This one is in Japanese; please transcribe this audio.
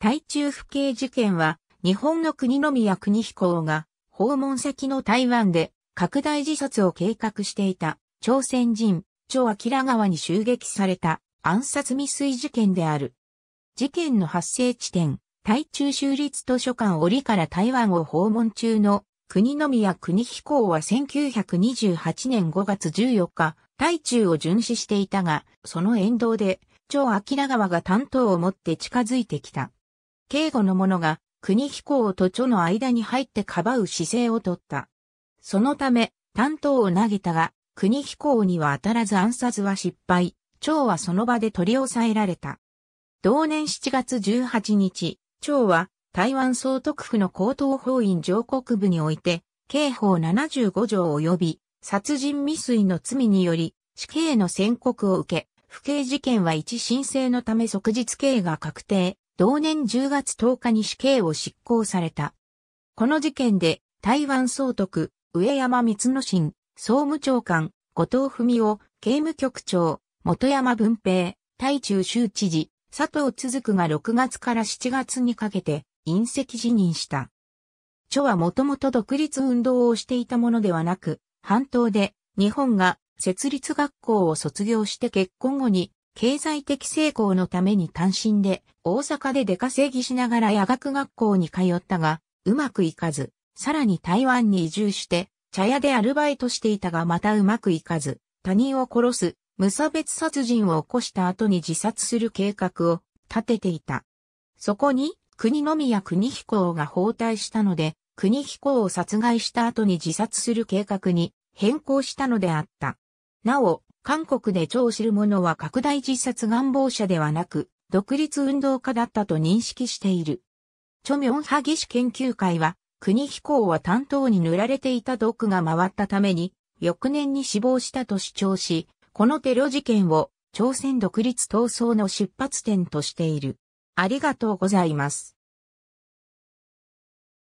対中不敬事件は、日本の国宮国彦が、訪問先の台湾で、拡大自殺を計画していた、朝鮮人、張明川に襲撃された、暗殺未遂事件である。事件の発生地点、台中州立図書館折から台湾を訪問中の国宮国彦は1928年5月14日、台中を巡視していたが、その沿道で、張明川が担当を持って近づいてきた。警護の者が国飛行と著の間に入ってかばう姿勢をとった。そのため、担当を投げたが、国飛行には当たらず暗殺は失敗、長はその場で取り押さえられた。同年7月18日、長は台湾総督府の高等法院上国部において、刑法75条及び殺人未遂の罪により死刑の宣告を受け、不刑事件は一申請のため即日刑が確定、同年10月10日に死刑を執行された。この事件で、台湾総督、上山光之進、総務長官、後藤文夫、刑務局長、元山文平、台中州知事、佐藤続が6月から7月にかけて、隕石辞任した。著はもともと独立運動をしていたものではなく、半島で日本が設立学校を卒業して結婚後に経済的成功のために単身で大阪で出稼ぎしながら夜学学校に通ったが、うまくいかず、さらに台湾に移住して、茶屋でアルバイトしていたがまたうまくいかず、他人を殺す、無差別殺人を起こした後に自殺する計画を立てていた。そこに、国のみや国彦が包帯したので、国彦を殺害した後に自殺する計画に変更したのであった。なお、韓国で超知る者は拡大自殺願望者ではなく、独立運動家だったと認識している。チョミョン研究会は、国飛行は担当に塗られていた毒が回ったために、翌年に死亡したと主張し、このテロ事件を朝鮮独立闘争の出発点としている。ありがとうございます。